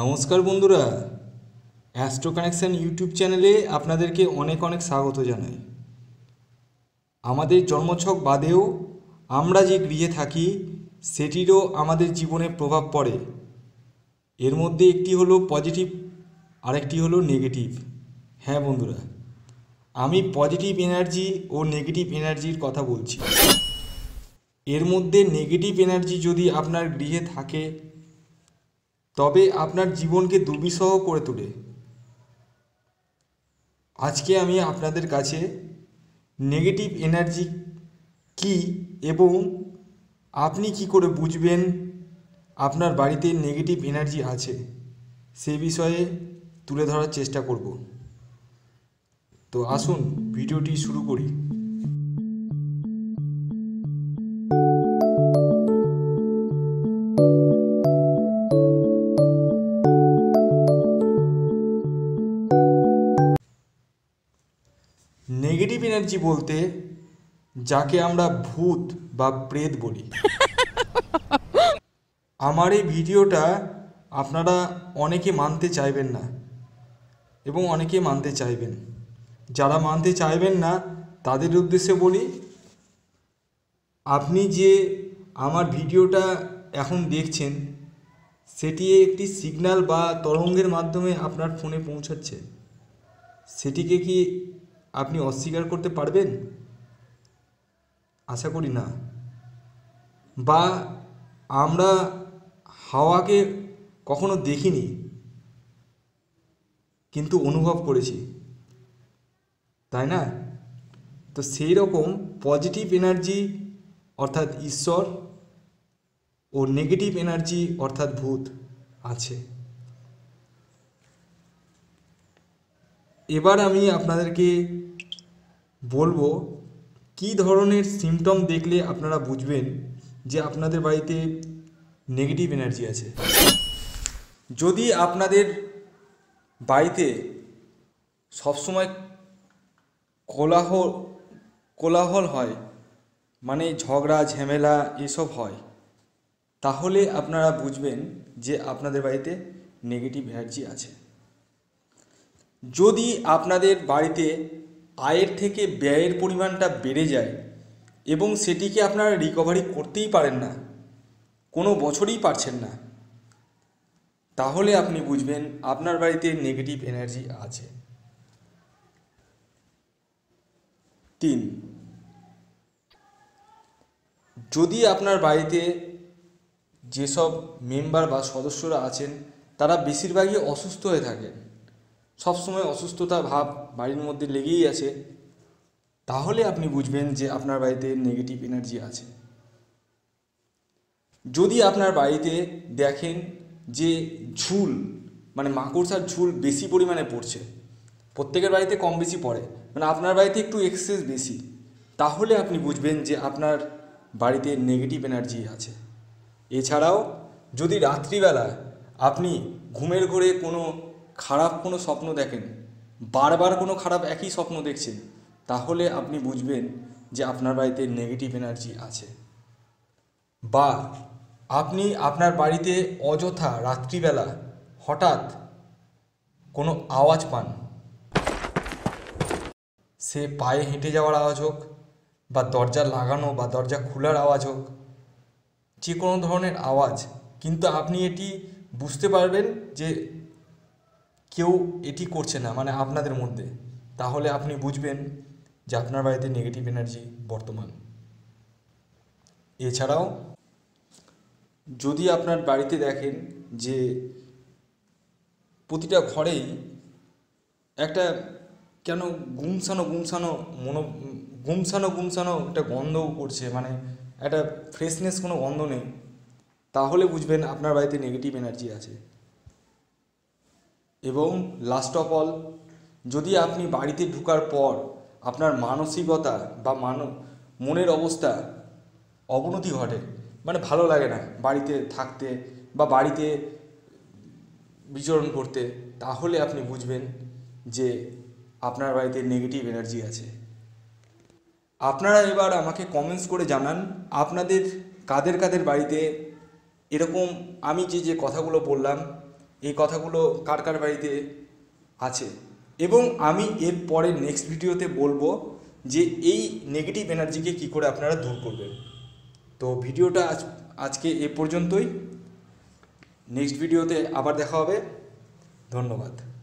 নমস্কার বন্ধুরা astro connection YouTube চ্যানেলে আপনাদেরকে অনেক অনেক স্বাগত জানাই আমাদের জন্মছক বাদেও আমরা যে গৃহে থাকি সেটিরও আমাদের জীবনে প্রভাব পড়ে এর মধ্যে একটি হলো পজিটিভ আরেকটি হলো নেগেটিভ হ্যাঁ বন্ধুরা আমি পজিটিভ এনার্জি ও নেগেটিভ এনার্জির কথা বলছি এর মধ্যে নেগেটিভ এনার্জি যদি আপনার গৃহে থাকে তবে আপনার জীবনকে দুর্বিষহ করে তোলে আজকে আমি আপনাদের কাছে নেগেটিভ এনার্জি কি এবং আপনি কি করে বুঝবেন আপনার বাড়িতে নেগেটিভ এনার্জি আছে সে বিষয়ে তুলে ধরার চেষ্টা করব তো আসুন ভিডিওটি শুরু করি এনার্জি বলতে যাকে আমরা ভূত বা প্রেত বলি আমার এই ভিডিওটা আপনারা অনেকে মানতে চাইবেন না এবং অনেকে মানতে চাইবেন যারা মানতে চাইবেন না তাদের উদ্দেশ্যে বলি আপনি যে আমার ভিডিওটা এখন দেখছেন সেটি একটি সিগন্যাল বা তরঙ্গের মাধ্যমে আপনার ফোনে পৌঁছাচ্ছে সেটিকে কি আপনি অস্বীকার করতে পারবেন আশা করি না বা আমরা হাওয়াকে কখনো দেখিনি কিন্তু অনুভব করেছি তাই না তো সেই রকম পজিটিভ এনার্জি অর্থাৎ ঈশ্বর ও নেগেটিভ এনার্জি অর্থাৎ ভূত আছে এবার আমি আপনাদেরকে বলবো কী ধরনের সিমটম দেখলে আপনারা বুঝবেন যে আপনাদের বাড়িতে নেগেটিভ এনার্জি আছে যদি আপনাদের বাড়িতে সবসময় কোলাহল কোলাহল হয় মানে ঝগড়া ঝামেলা এসব হয় তাহলে আপনারা বুঝবেন যে আপনাদের বাড়িতে নেগেটিভ এনার্জি আছে যদি আপনাদের বাড়িতে আয়ের থেকে ব্যয়ের পরিমাণটা বেড়ে যায় এবং সেটিকে আপনারা রিকভারি করতেই পারেন না কোনো বছরই পারছেন না তাহলে আপনি বুঝবেন আপনার বাড়িতে নেগেটিভ এনার্জি আছে তিন যদি আপনার বাড়িতে যেসব মেম্বার বা সদস্যরা আছেন তারা বেশিরভাগই অসুস্থ হয়ে থাকেন সবসময় অসুস্থতা ভাব বাড়ির মধ্যে লেগেই আছে তাহলে আপনি বুঝবেন যে আপনার বাড়িতে নেগেটিভ এনার্জি আছে যদি আপনার বাড়িতে দেখেন যে ঝুল মানে মাকড়সার ঝুল বেশি পরিমাণে পড়ছে প্রত্যেকের বাড়িতে কম বেশি পড়ে মানে আপনার বাড়িতে একটু এক্সেস বেশি তাহলে আপনি বুঝবেন যে আপনার বাড়িতে নেগেটিভ এনার্জি আছে এছাড়াও যদি রাত্রিবেলা আপনি ঘুমের ঘরে কোনো খারাপ কোনো স্বপ্ন দেখেন বারবার কোনো খারাপ একই স্বপ্ন দেখছেন তাহলে আপনি বুঝবেন যে আপনার বাড়িতে নেগেটিভ এনার্জি আছে বা আপনি আপনার বাড়িতে অযথা রাত্রিবেলা হঠাৎ কোনো আওয়াজ পান সে পায়ে হেঁটে যাওয়ার আওয়াজ হোক বা দরজা লাগানো বা দরজা খোলার আওয়াজ হোক যে কোনো ধরনের আওয়াজ কিন্তু আপনি এটি বুঝতে পারবেন যে কেউ এটি করছে না মানে আপনাদের মধ্যে তাহলে আপনি বুঝবেন যে আপনার বাড়িতে নেগেটিভ এনার্জি বর্তমান এছাড়াও যদি আপনার বাড়িতে দেখেন যে প্রতিটা ঘরেই একটা কেন গুমসানো গুমসানো মনো গুমসানো গুমসানো একটা গন্ধও করছে মানে একটা ফ্রেশনেস কোনো গন্ধ নেই তাহলে বুঝবেন আপনার বাড়িতে নেগেটিভ এনার্জি আছে এবং লাস্ট অফ অল যদি আপনি বাড়িতে ঢুকার পর আপনার মানসিকতা বা মান মনের অবস্থা অবনতি ঘটে মানে ভালো লাগে না বাড়িতে থাকতে বা বাড়িতে বিচরণ করতে তাহলে আপনি বুঝবেন যে আপনার বাড়িতে নেগেটিভ এনার্জি আছে আপনারা এবার আমাকে কমেন্টস করে জানান আপনাদের কাদের কাদের বাড়িতে এরকম আমি যে যে কথাগুলো বললাম এই কথাগুলো কার কার বাড়িতে আছে এবং আমি এর পরে নেক্সট ভিডিওতে বলবো যে এই নেগেটিভ এনার্জিকে কি করে আপনারা দূর করবেন তো ভিডিওটা আজ আজকে এ পর্যন্তই নেক্সট ভিডিওতে আবার দেখা হবে ধন্যবাদ